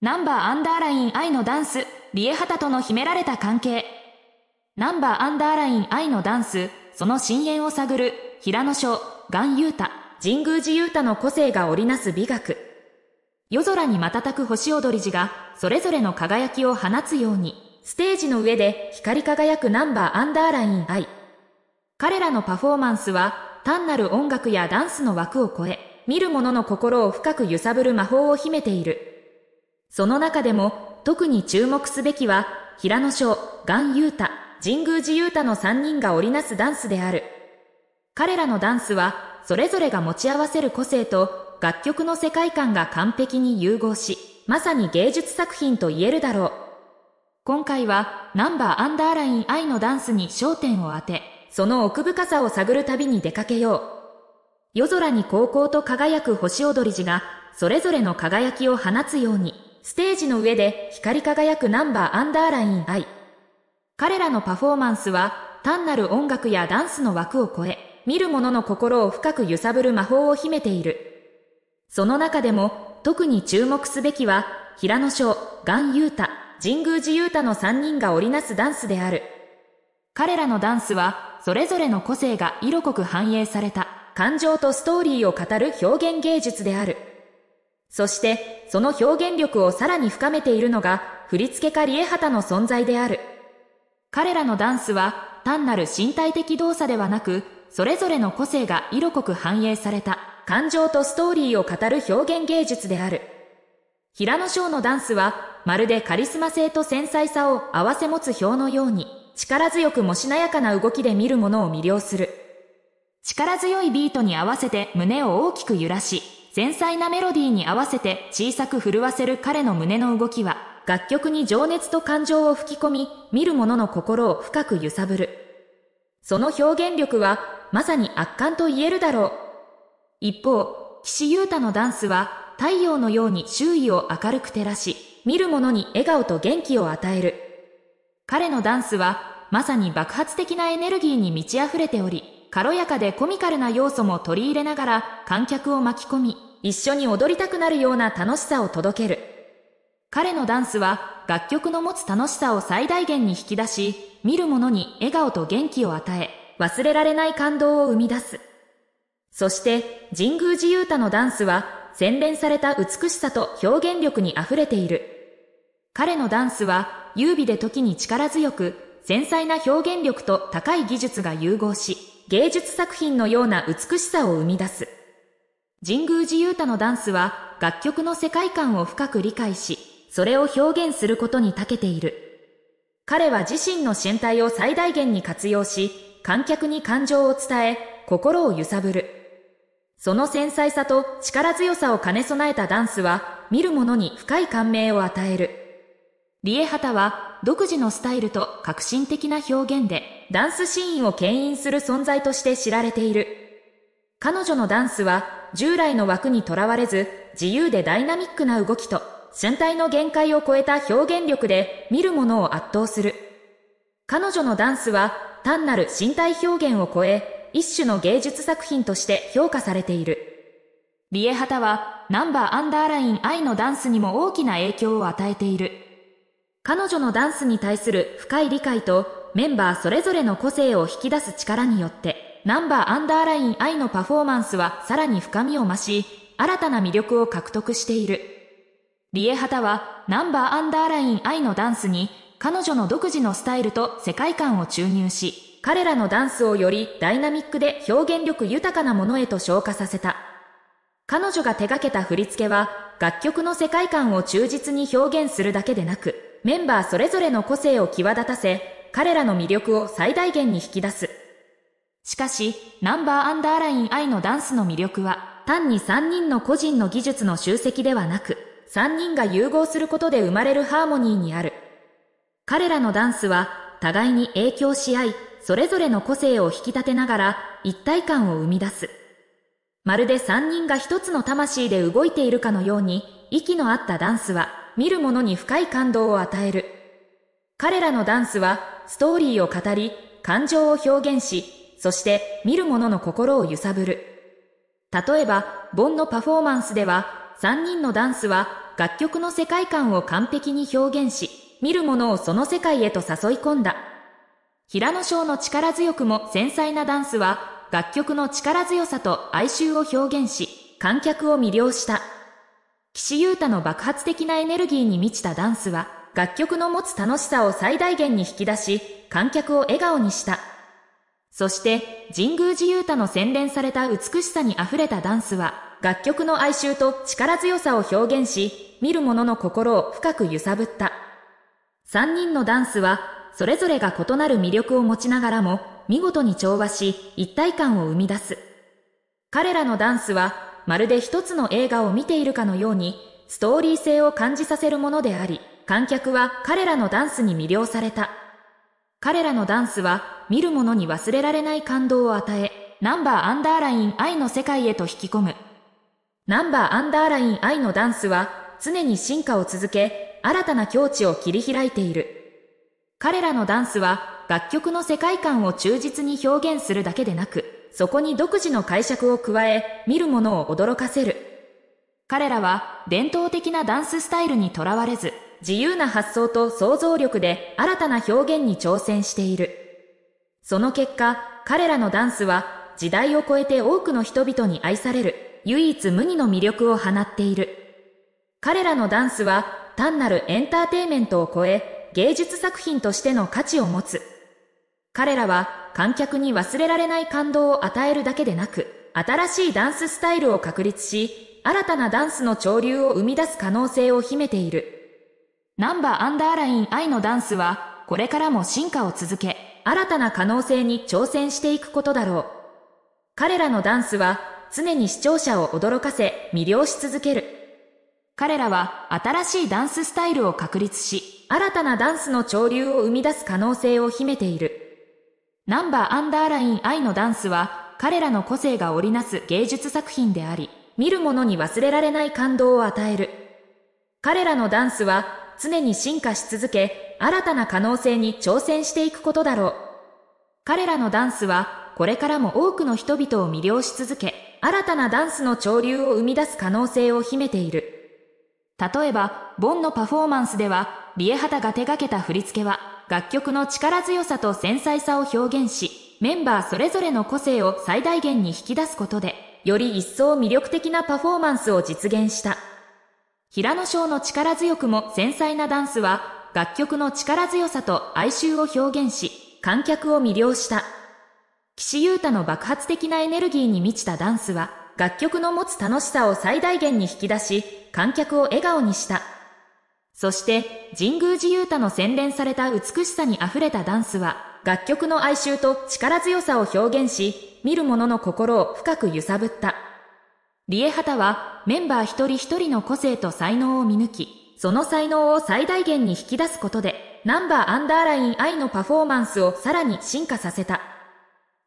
ナンバーアンダーライン愛のダンス、リエハタとの秘められた関係。ナンバーアンダーライン愛のダンス、その深淵を探る、平野翔、ユータ、神宮寺ータの個性が織りなす美学。夜空に瞬く星踊り時が、それぞれの輝きを放つように、ステージの上で光り輝くナンバーアンダーライン愛。彼らのパフォーマンスは、単なる音楽やダンスの枠を超え、見る者の心を深く揺さぶる魔法を秘めている。その中でも特に注目すべきは、平野翔、岩優太、神宮寺優太の3人が織りなすダンスである。彼らのダンスは、それぞれが持ち合わせる個性と、楽曲の世界観が完璧に融合し、まさに芸術作品と言えるだろう。今回は、ナンバーアンダーラインイのダンスに焦点を当て、その奥深さを探る旅に出かけよう。夜空に高校と輝く星踊り時が、それぞれの輝きを放つように。ステージの上で光り輝くナンバーアンダーライン I。彼らのパフォーマンスは単なる音楽やダンスの枠を超え、見る者の心を深く揺さぶる魔法を秘めている。その中でも特に注目すべきは、平野翔、岩優太、神宮寺ー太の3人が織りなすダンスである。彼らのダンスは、それぞれの個性が色濃く反映された、感情とストーリーを語る表現芸術である。そして、その表現力をさらに深めているのが、振付家リエハタの存在である。彼らのダンスは、単なる身体的動作ではなく、それぞれの個性が色濃く反映された、感情とストーリーを語る表現芸術である。平野翔のダンスは、まるでカリスマ性と繊細さを合わせ持つ表のように、力強くもしなやかな動きで見るものを魅了する。力強いビートに合わせて胸を大きく揺らし、繊細なメロディーに合わせて小さく震わせる彼の胸の動きは、楽曲に情熱と感情を吹き込み、見る者の心を深く揺さぶる。その表現力は、まさに圧巻と言えるだろう。一方、岸優太のダンスは、太陽のように周囲を明るく照らし、見る者に笑顔と元気を与える。彼のダンスは、まさに爆発的なエネルギーに満ち溢れており、軽やかでコミカルな要素も取り入れながら観客を巻き込み、一緒に踊りたくなるような楽しさを届ける。彼のダンスは楽曲の持つ楽しさを最大限に引き出し、見る者に笑顔と元気を与え、忘れられない感動を生み出す。そして、神宮寺優太のダンスは、洗練された美しさと表現力に溢れている。彼のダンスは、優美で時に力強く、繊細な表現力と高い技術が融合し、芸術作品のような美しさを生み出す。神宮寺勇太のダンスは楽曲の世界観を深く理解し、それを表現することに長けている。彼は自身の身体を最大限に活用し、観客に感情を伝え、心を揺さぶる。その繊細さと力強さを兼ね備えたダンスは、見る者に深い感銘を与える。リエハタは、独自のスタイルと革新的な表現で、ダンスシーンを牽引する存在として知られている。彼女のダンスは、従来の枠にとらわれず、自由でダイナミックな動きと、身体の限界を超えた表現力で見るものを圧倒する。彼女のダンスは単なる身体表現を超え、一種の芸術作品として評価されている。リエハタはナンバーアンダーライン愛のダンスにも大きな影響を与えている。彼女のダンスに対する深い理解とメンバーそれぞれの個性を引き出す力によって、ナンバーアンダーライン I のパフォーマンスはさらに深みを増し、新たな魅力を獲得している。リエハタはナンバーアンダーライン I のダンスに彼女の独自のスタイルと世界観を注入し、彼らのダンスをよりダイナミックで表現力豊かなものへと昇華させた。彼女が手掛けた振り付けは楽曲の世界観を忠実に表現するだけでなく、メンバーそれぞれの個性を際立たせ、彼らの魅力を最大限に引き出す。しかし、ナンバーアンダーライン I のダンスの魅力は、単に3人の個人の技術の集積ではなく、3人が融合することで生まれるハーモニーにある。彼らのダンスは、互いに影響し合い、それぞれの個性を引き立てながら、一体感を生み出す。まるで3人が一つの魂で動いているかのように、息の合ったダンスは、見る者に深い感動を与える。彼らのダンスは、ストーリーを語り、感情を表現し、そして見る者の心を揺さぶる。例えば、盆のパフォーマンスでは、3人のダンスは楽曲の世界観を完璧に表現し、見る者をその世界へと誘い込んだ。平野翔の力強くも繊細なダンスは、楽曲の力強さと哀愁を表現し、観客を魅了した。岸優太の爆発的なエネルギーに満ちたダンスは、楽曲の持つ楽しさを最大限に引き出し、観客を笑顔にした。そして神宮寺勇太の洗練された美しさに溢れたダンスは楽曲の哀愁と力強さを表現し、見る者の心を深く揺さぶった。3人のダンスは、それぞれが異なる魅力を持ちながらも、見事に調和し、一体感を生み出す。彼らのダンスは、まるで一つの映画を見ているかのように、ストーリー性を感じさせるものであり、観客は彼らのダンスに魅了された。彼らのダンスは、見る者に忘れられない感動を与え、ナンバーアンダーライン愛の世界へと引き込む。ナンバーアンダーライン愛のダンスは常に進化を続け、新たな境地を切り開いている。彼らのダンスは楽曲の世界観を忠実に表現するだけでなく、そこに独自の解釈を加え、見る者を驚かせる。彼らは伝統的なダンススタイルにとらわれず、自由な発想と想像力で新たな表現に挑戦している。その結果、彼らのダンスは時代を超えて多くの人々に愛される唯一無二の魅力を放っている。彼らのダンスは単なるエンターテイメントを超え芸術作品としての価値を持つ。彼らは観客に忘れられない感動を与えるだけでなく、新しいダンススタイルを確立し、新たなダンスの潮流を生み出す可能性を秘めている。ナンバーアンダーライン I のダンスは、これからも進化を続け、新たな可能性に挑戦していくことだろう。彼らのダンスは常に視聴者を驚かせ魅了し続ける。彼らは新しいダンススタイルを確立し、新たなダンスの潮流を生み出す可能性を秘めている。ナンバーアンダーライン I のダンスは彼らの個性が織りなす芸術作品であり、見る者に忘れられない感動を与える。彼らのダンスは常に進化し続け、新たな可能性に挑戦していくことだろう。彼らのダンスは、これからも多くの人々を魅了し続け、新たなダンスの潮流を生み出す可能性を秘めている。例えば、ボンのパフォーマンスでは、リエハタが手掛けた振り付けは、楽曲の力強さと繊細さを表現し、メンバーそれぞれの個性を最大限に引き出すことで、より一層魅力的なパフォーマンスを実現した。平野翔の力強くも繊細なダンスは、楽曲の力強さと哀愁を表現し、観客を魅了した。岸優太の爆発的なエネルギーに満ちたダンスは、楽曲の持つ楽しさを最大限に引き出し、観客を笑顔にした。そして、神宮寺優太の洗練された美しさに溢れたダンスは、楽曲の哀愁と力強さを表現し、見る者の心を深く揺さぶった。リエハタはメンバー一人一人の個性と才能を見抜き、その才能を最大限に引き出すことで、ナンバーアンダーライン I のパフォーマンスをさらに進化させた。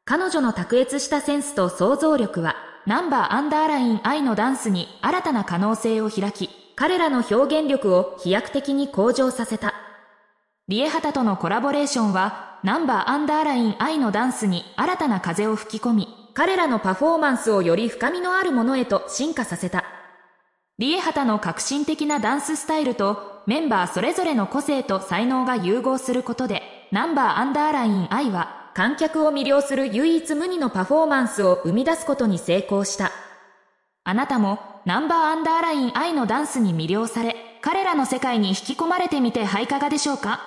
彼女の卓越したセンスと想像力は、ナンバーアンダーライン I のダンスに新たな可能性を開き、彼らの表現力を飛躍的に向上させた。リエハタとのコラボレーションは、ナンバーアンダーライン I のダンスに新たな風を吹き込み、彼らのパフォーマンスをより深みのあるものへと進化させた。リエハタの革新的なダンススタイルとメンバーそれぞれの個性と才能が融合することで、ナンバーアンダーライン I は観客を魅了する唯一無二のパフォーマンスを生み出すことに成功した。あなたもナンバーアンダーライン I のダンスに魅了され、彼らの世界に引き込まれてみてはいかがでしょうか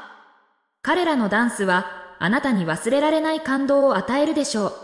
彼らのダンスはあなたに忘れられない感動を与えるでしょう。